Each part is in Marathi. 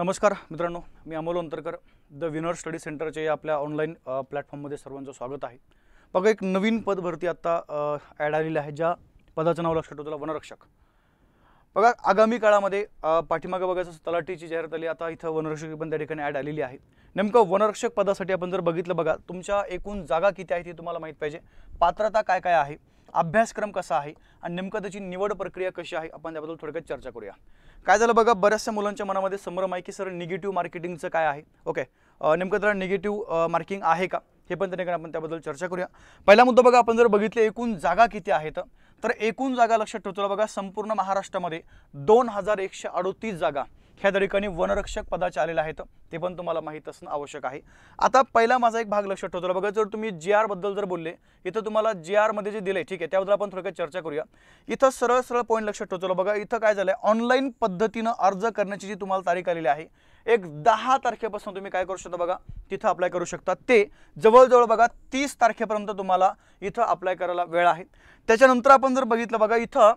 नमस्कार मित्रांनो मी Amol Antarkar the winner study सेंटरचे आपल्या ऑनलाईन प्लॅटफॉर्ममध्ये सर्वांचं स्वागत आहे बघा एक नवीन पद भरती आत्ता ॲड आलेली आहे ज्या पदाचं नाव लक्षात तुला वनरक्षक बघा आगामी काळामध्ये पाठीमागे बघायचं तलाठीची जाहिरात आली आता इथं वनरक्षक पण त्या ठिकाणी ॲड आलेली आहे नेमकं वनरक्षक पदासाठी आपण जर बघितलं बघा तुमच्या एकूण जागा किती आहे ती तुम्हाला माहीत पाहिजे पात्रता काय काय आहे अभ्यासक्रम कसा आहे आणि नेमकं त्याची निवड प्रक्रिया कशी आहे आपण त्याबद्दल थोडक्यात चर्चा करूया काय झालं बघा बऱ्याचशा मुलांच्या मनामध्ये संभ्रम आहे की सर निगेटिव्ह मार्केटिंगचं काय आहे ओके नेमकं तर निगेटिव्ह मार्किंग आहे का हे पण त्याने आपण त्याबद्दल चर्चा करूया पहिला मुद्दा बघा आपण जर बघितले एकूण जागा किती आहेत तर एकूण जागा लक्षात ठेवतो बघा संपूर्ण महाराष्ट्रामध्ये दोन हजार एकशे अडोतीस जागा ह्या ठिकाणी वनरक्षक पदाचे आलेले आहेत ते पण तुम्हाला माहीत असणं आवश्यक आहे आता पहिला माझा एक भाग लक्षात ठेवतो बघा जर तुम्ही जी आरबद्दल जर बोलले इथं तुम्हाला जी आरमध्ये जे दिले ठीक आहे त्याबद्दल आपण थोडक्यात चर्चा करूया इथं सरळ सरळ पॉईंट लक्षात ठेवतो बघा इथं काय झालं आहे ऑनलाईन पद्धतीनं अर्ज करण्याची जी तुम्हाला तारीख आलेली आहे एक दहा तारखेपासून तुम्ही काय करू शकता बघा तिथं अप्लाय करू शकता ते जवळजवळ बघा तीस तारखेपर्यंत तुम्हाला इथं अप्लाय करायला वेळ आहे त्याच्यानंतर आपण जर बघितलं बघा इथं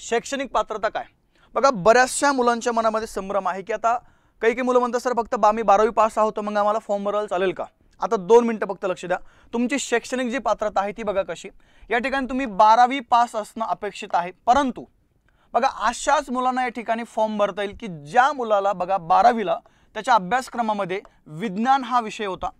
शैक्षणिक पात्रता काय बघा बऱ्याचशा मुलांच्या मनामध्ये संभ्रम आहे की आता काही काही मुलं म्हणतात सर फक्त बा मी बारावी पास आहोत मग आम्हाला फॉर्म भरायला चालेल का आता दोन मिनटं फक्त लक्ष द्या तुमची शैक्षणिक जी पात्रता आहे ती बघा कशी या ठिकाणी तुम्ही बारावी पास असणं अपेक्षित आहे परंतु बघा अशाच मुलांना या ठिकाणी फॉर्म भरता येईल की ज्या मुलाला बघा बारावीला त्याच्या अभ्यासक्रमामध्ये विज्ञान हा विषय होता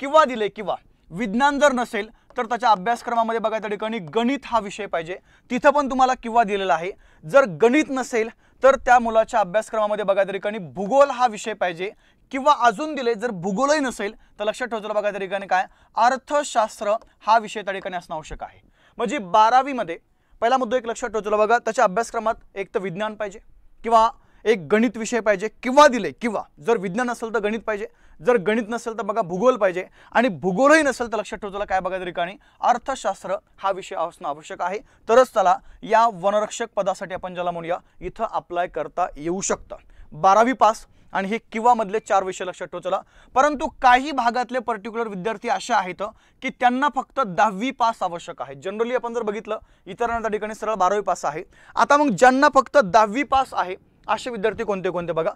किंवा दिले किंवा विज्ञान जर नसेल तर त्याच्या अभ्यासक्रमामध्ये बघा त्या ठिकाणी गणित हा विषय पाहिजे तिथं पण तुम्हाला किंवा दिलेला आहे जर गणित नसेल तर त्या मुलाच्या अभ्यासक्रमामध्ये बघा त्या ठिकाणी भूगोल हा विषय पाहिजे किंवा अजून दिले जर भूगोलही नसेल तर लक्षात ठेवतो बघा त्या ठिकाणी काय अर्थशास्त्र हा विषय त्या ठिकाणी असणं आवश्यक आहे म्हणजे बारावीमध्ये पहिला मुद्दा एक लक्षात ठेवतो बघा त्याच्या अभ्यासक्रमात एक तर विज्ञान पाहिजे किंवा एक गणित विषय पाहिजे किंवा दिले किंवा जर विज्ञान असेल तर गणित पाहिजे जर गणित नसेल तर बघा भूगोल पाहिजे आणि भूगोलही नसेल तर लक्षात ठेवताला काय बघा ठिकाणी अर्थशास्त्र हा विषय असणं आवश्यक आहे तरच त्याला या वनरक्षक पदासाठी आपण ज्याला म्हणूया इथं अप्लाय करता येऊ शकतं बारावी पास आणि हे किंवा मधले चार विषय लक्षात ठेवतो परंतु काही भागातले पर्टिक्युलर विद्यार्थी असे आहेत की त्यांना फक्त दहावी पास आवश्यक आहे जनरली आपण जर बघितलं इतरांना त्या ठिकाणी सरळ बारावी पास आहे आता मग ज्यांना फक्त दहावी पास आहे असे विद्यार्थी कोणते कोणते बघा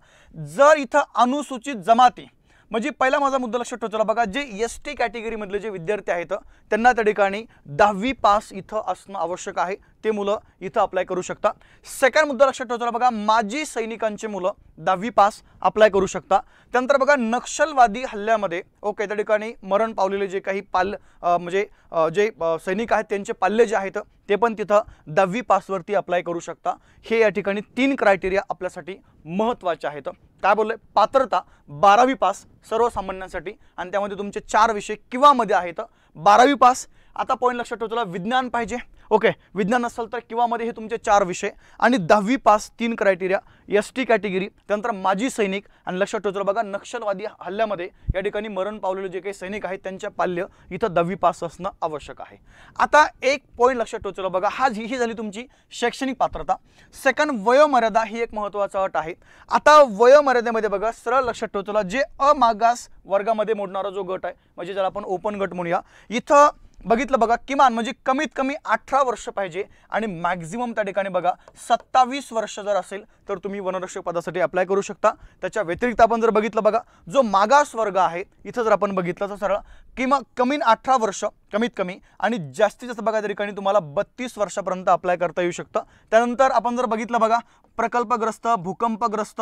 जर इथं अनुसूचित जमाती म्हणजे पहिला माझा मुद्दा लक्षात ठेवला बघा जे एस टी कॅटेगरीमधले जे विद्यार्थी आहेत त्यांना त्या ठिकाणी दहावी पास इथं असणं आवश्यक आहे ते मुलं इथं अप्लाय करू शकता सेकंड मुद्दा लक्षात ठेवला बघा माजी सैनिकांचे मुलं दहावी पास अप्लाय करू शकता त्यानंतर बघा नक्षलवादी हल्ल्यामध्ये ओके त्या ठिकाणी मरण पावलेले जे काही पाल म्हणजे जे सैनिक आहेत त्यांचे पाल्ले जे आहेत ते पण तिथं दहावी पासवरती अप्लाय करू शकता हे या ठिकाणी तीन क्रायटेरिया आपल्यासाठी महत्त्वाच्या आहेत काय बोलले पात्रता बारावी पास सर्वसामान्यांसाठी आणि त्यामध्ये तुमचे चार विषय किंवा मध्ये आहेत बारावी पास आता पॉईंट लक्षात ठेवतो तुला विज्ञान पाहिजे ओके विज्ञान असेल तर किंवा मध्ये हे तुमचे चार विषय आणि दहावी पास तीन क्रायटेरिया एस टी कॅटेगरी त्यानंतर माजी सैनिक आणि लक्षात ठेवतो तुला बघा नक्षलवादी हल्ल्यामध्ये या ठिकाणी मरण पावलेले जे काही सैनिक आहेत त्यांच्या पाल्य इथं दहावी पास असणं आवश्यक आहे आता एक पॉईंट लक्षात ठेवतो तुला बघा हा ही झाली तुमची शैक्षणिक पात्रता सेकंड वयोमर्यादा ही एक महत्त्वाचा अट आहे आता वयोमर्यादेमध्ये बघा सरळ लक्षात ठेवतो तुला जे अमागास वर्गामध्ये मोडणारा जो गट आहे म्हणजे ज्याला आपण ओपन गट म्हणूया इथं बघितलं बघा किमान म्हणजे कमीत कमी अठरा वर्ष पाहिजे आणि मॅक्झिमम त्या ठिकाणी बघा सत्तावीस वर्ष जर असेल तर तुम्ही वनरक्षक पदासाठी अप्लाय करू शकता त्याच्या व्यतिरिक्त आपण जर बघितलं बघा जो मागास वर्ग आहे इथं जर आपण बघितलं तर सरळ किंवा कमी अठरा वर्ष कमीत कमी आणि जास्तीत जास्त बघा त्या ठिकाणी तुम्हाला बत्तीस वर्षापर्यंत अप्लाय करता येऊ शकतं त्यानंतर आपण जर बघितलं बघा प्रकल्पग्रस्त भूकंपग्रस्त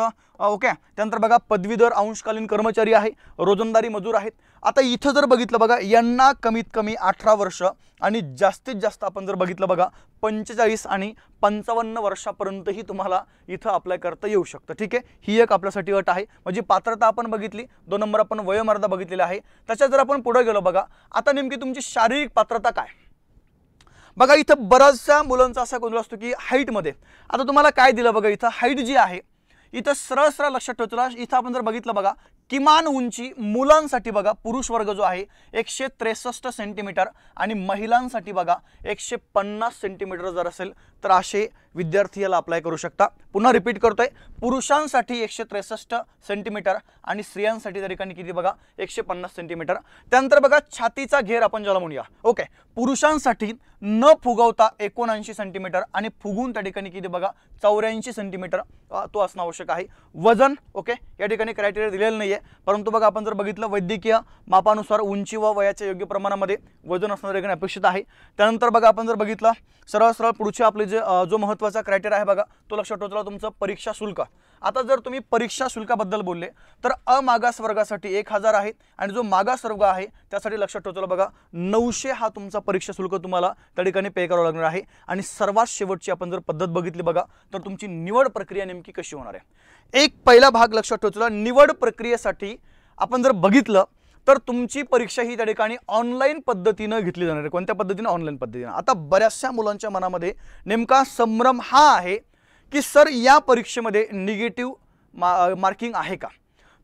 ओके त्यानंतर बघा पदवीधर अंशकालीन कर्मचारी आहे रोजंदारी मजूर आहेत आता इथं जर बघितलं बघा यांना कमीत कमी अठरा वर्ष आणि जास्तीत जास्त आपण जर बघितलं बघा पंचेचाळीस आणि पंचावन्न वर्षापर्यंतही तुम्हाला इथं अप्लाय करता येऊ शकतं ठीक आहे ही एक आपल्यासाठी अट आहे म्हणजे पात्रता आपण बघितली दोन नंबर आपण वयोमर्यादा बघितलेला आहे त्याच्यात जर आपण पुढे गेलो बघा आता नेमकी तुमची शारीरिक पात्रता काय बघा इथं बऱ्याचशा मुलांचा असा गोंधळ असतो की हाईटमध्ये आता तुम्हाला काय दिलं बघा इथं हाईट जी आहे इथं सरळ सरळ लक्षात ठेवतो इथं आपण जर बघितलं बघा किमान उंची मुलांसाठी बघा पुरुष वर्ग जो आहे एकशे त्रेसष्ट सेंटीमीटर आणि महिलांसाठी बघा एकशे पन्नास सेंटीमीटर जर असेल तर असे विद्यार्थी याला अप्लाय करू शकता पुन्हा रिपीट करतोय पुरुषांसाठी एकशे त्रेसष्ट सेंटीमीटर आणि स्त्रियांसाठी त्या ठिकाणी किती बघा एकशे पन्नास सेंटीमीटर त्यानंतर बघा छातीचा घेर आपण ज्याला म्हणूया ओके पुरुषांसाठी न फुगवता एकोणऐंशी सेंटीमीटर आणि फुगून त्या ठिकाणी किती बघा चौऱ्याऐंशी सेंटीमीटर तो असणं आवश्यक आहे वजन ओके या ठिकाणी क्रायटेरिया दिलेलं नाही परंतु बघा आपण जर बघितलं वैद्यकीय मापानुसार उंची व वयाच्या योग्य प्रमाणामध्ये वजन असणं ठिकाणी अपेक्षित आहे त्यानंतर बघा आपण जर बघितलं सरळ सरळ पुढचे आपले जे म्हणजे, जो महत्त्वाचा क्रायटेरिया आहे बघा तो लक्षात ठेवला तुमचं परीक्षा शुल्क आता जर तुम्ही परीक्षा शुल्काबद्दल बोलले तर अमागास वर्गासाठी एक हजार आहेत आणि जो मागास वर्ग आहे त्यासाठी लक्षात ठेवतो बघा नऊशे हा तुमचा परीक्षा शुल्क तुम्हाला त्या ठिकाणी पे करावं लागणार आहे आणि सर्वात शेवटची आपण जर पद्धत बघितली बघा तर तुमची निवड प्रक्रिया नेमकी कशी होणार आहे एक पहिला भाग लक्षात ठेवतो निवड प्रक्रियेसाठी आपण जर बघितलं तर तुमची परीक्षा ही त्या ठिकाणी ऑनलाईन पद्धतीनं घेतली जाणार आहे कोणत्या पद्धतीनं ऑनलाईन पद्धतीनं आता बऱ्याचशा मुलांच्या मनामध्ये नेमका संभ्रम हा आहे की सर या परीक्षेमध्ये निगेटिव्ह मा मार्किंग आहे का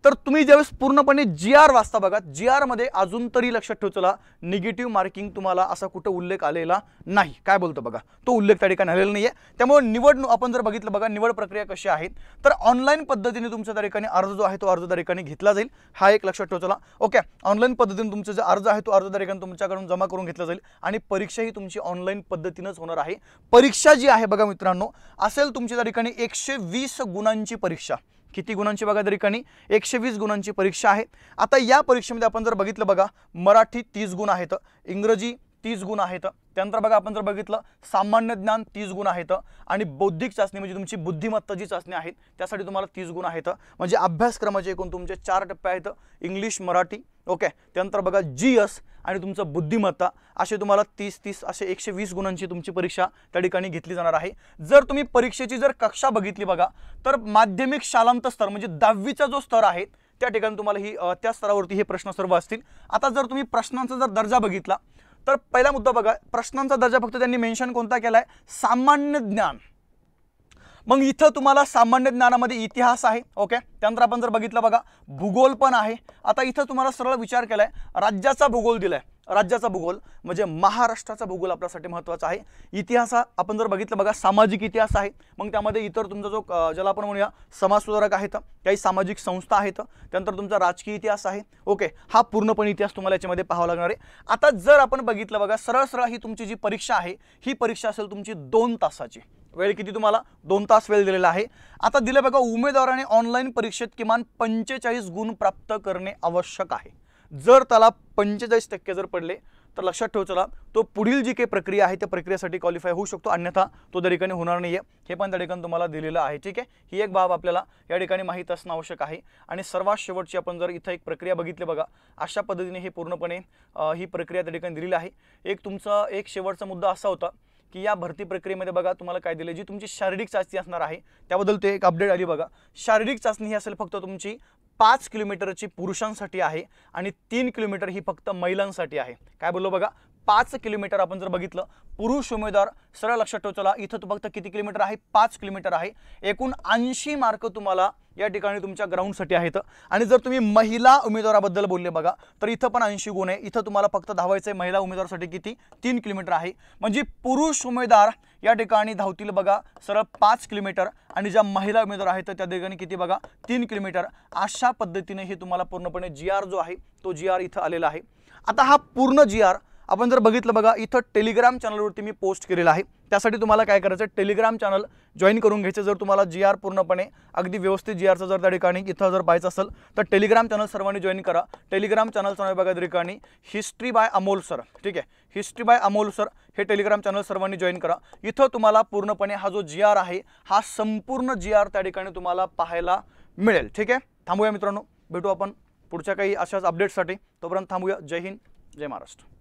तर तुम्ही ज्यावेळेस पूर्णपणे जी आर वाचता बघा जी आरमध्ये अजून तरी लक्षात ठेवचला निगेटिव्ह मार्किंग तुम्हाला असा कुठं उल्लेख आलेला नाही काय बोलतो बघा तो उल्लेख त्या ठिकाणी आलेला नाही आहे त्यामुळे निवडणूक आपण जर बघितलं बघा निवड प्रक्रिया कशी आहेत तर ऑनलाईन पद्धतीने तुमच्या त्या ठिकाणी अर्ज जो आहे तो अर्ज त्या ठिकाणी घेतला जाईल हा एक लक्षात ठेवचला ओके ऑनलाईन पद्धतीने तुमचा जो अर्ज आहे तो अर्ज त्या ठिकाणी तुमच्याकडून जमा करून घेतला जाईल आणि परीक्षा ही तुमची ऑनलाईन पद्धतीनंच होणार आहे परीक्षा जी आहे बघा मित्रांनो असेल तुमच्या त्या ठिकाणी एकशे वीस गुणांची परीक्षा किती गुणांची बघा त्या ठिकाणी एकशे वीस गुणांची परीक्षा आहे आता या परीक्षेमध्ये आपण जर बघितलं बघा मराठी तीस गुण आहेत इंग्रजी तीस गुण आहेत त्यानंतर बघा आपण जर बघितलं सामान्य ज्ञान तीस गुण आहेत आणि बौद्धिक चाचणी म्हणजे तुमची बुद्धिमत्ता जी चाचणी आहेत त्यासाठी तुम्हाला तीस गुण आहेत म्हणजे अभ्यासक्रमाचे एकूण तुमचे चार टप्पे आहेत इंग्लिश मराठी ओके त्यानंतर बघा जी एस आणि तुमचं बुद्धिमत्ता असे तुम्हाला तीस तीस असे एकशे वीस गुणांची तुमची परीक्षा त्या ठिकाणी घेतली जाणार आहे जर तुम्ही परीक्षेची जर कक्षा बघितली बघा तर माध्यमिक शालांत स्तर म्हणजे दहावीचा जो स्तर आहे त्या ठिकाणी तुम्हाला ही त्या स्तरावरती हे प्रश्न सर्व असतील आता जर तुम्ही प्रश्नांचा जर दर्जा बघितला तर पहिला मुद्दा बघा प्रश्नांचा दर्जा फक्त त्यांनी मेन्शन कोणता केलाय आहे सामान्य ज्ञान मग इथं तुम्हाला सामान्य ज्ञानामध्ये इतिहास आहे ओके त्यानंतर आपण जर बघितलं बघा भूगोल पण आहे आता इथं तुम्हाला सरळ विचार केला आहे राज्याचा भूगोल दिला आहे राज्याचा भूगोल म्हणजे महाराष्ट्राचा भूगोल आपल्यासाठी महत्त्वाचा आहे इतिहास हा आपण जर बघितलं बघा सामाजिक इतिहास आहे मग त्यामध्ये इतर तुमचा जो ज्याला आपण म्हणूया समाजसुधारक आहेत काही सामाजिक संस्था आहेत त्यानंतर तुमचा राजकीय इतिहास आहे ओके हा पूर्णपणे इतिहास तुम्हाला याच्यामध्ये पाहावा लागणार आहे आता जर आपण बघितलं बघा सरळ सरळ ही तुमची जी परीक्षा आहे ही परीक्षा असेल तुमची दोन तासाची वेळ किती तुम्हाला दोन तास वेळ दिलेला आहे आता दिलं बघा उमेदवाराने ऑनलाईन परीक्षेत किमान पंचेचाळीस गुण प्राप्त करणे आवश्यक आहे जर त्याला पंचेचाळीस टक्के जर पडले तर लक्षात ठेव चला तो पुढील जी काही प्रक्रिया आहे त्या प्रक्रियेसाठी क्वालिफाय होऊ शकतो अन्यथा तो त्या ठिकाणी होणार नाही आहे हे पण त्या ठिकाणी तुम्हाला दिलेलं आहे ठीक आहे ही एक बाब आपल्याला या ठिकाणी माहीत असणं आवश्यक आहे आणि सर्वात शेवटची आपण जर इथं एक प्रक्रिया बघितली बघा अशा पद्धतीने हे पूर्णपणे ही प्रक्रिया त्या ठिकाणी दिलेली आहे एक तुमचा एक शेवटचा मुद्दा असा होता की या भरती प्रक्रियेमध्ये बघा तुम्हाला काय दिले जी तुमची शारीरिक चाचणी असणार आहे त्याबद्दल ते एक अपडेट आली बघा शारीरिक चाचणी ही असेल फक्त तुमची पाच किलोमीटरची पुरुषांसाठी आहे आणि तीन किलोमीटर ही फक्त महिलांसाठी आहे काय बोललो बघा पाच किलोमीटर आपण जर बघितलं पुरुष उमेदवार सरळ लक्षात ठेवचला इथं तो फक्त किती किलोमीटर आहे पाच किलोमीटर आहे एकूण ऐंशी मार्क तुम्हाला या ठिकाणी तुमच्या ग्राउंडसाठी आहेत आणि जर तुम्ही महिला उमेदवाराबद्दल बोलले बघा तर इथं पण ऐंशी गुण आहे इथं तुम्हाला फक्त धावायचं आहे महिला उमेदवारासाठी किती तीन किलोमीटर आहे म्हणजे पुरुष उमेदवार या ठिकाणी धावतील बघा सरळ पाच किलोमीटर आणि ज्या महिला उमेदवार आहेत त्या ठिकाणी किती बघा तीन किलोमीटर अशा पद्धतीने हे तुम्हाला पूर्णपणे जी आर जो आहे तो जी आर इथं आलेला आहे आता हा पूर्ण जी आर आपण जर बघितलं बघा इथं टेलिग्राम चॅनलवरती मी पोस्ट केलेला आहे त्यासाठी तुम्हाला काय करायचं टेलिग्राम चॅनल जॉईन करून घ्यायचं जर तुम्हाला जी आर पूर्णपणे अगदी व्यवस्थित जी आरचं जर त्या ठिकाणी इथं जर पाहायचं असेल तर टेलिग्राम चॅनल सर्वांनी जॉईन करा टेलिग्राम चॅनलचं नाव बघा ठिकाणी हिस्ट्री बाय अमोल सर ठीक आहे हिस्ट्री बाय अमोल सर हे टेलिग्राम चॅनल सर्वांनी जॉईन करा इथं तुम्हाला पूर्णपणे हा जो जी आर आहे हा संपूर्ण जी आर त्या ठिकाणी तुम्हाला पाहायला मिळेल ठीक आहे थांबूया मित्रांनो भेटू आपण पुढच्या काही अशाच अपडेट्ससाठी तोपर्यंत थांबूया जय हिंद जय महाराष्ट्र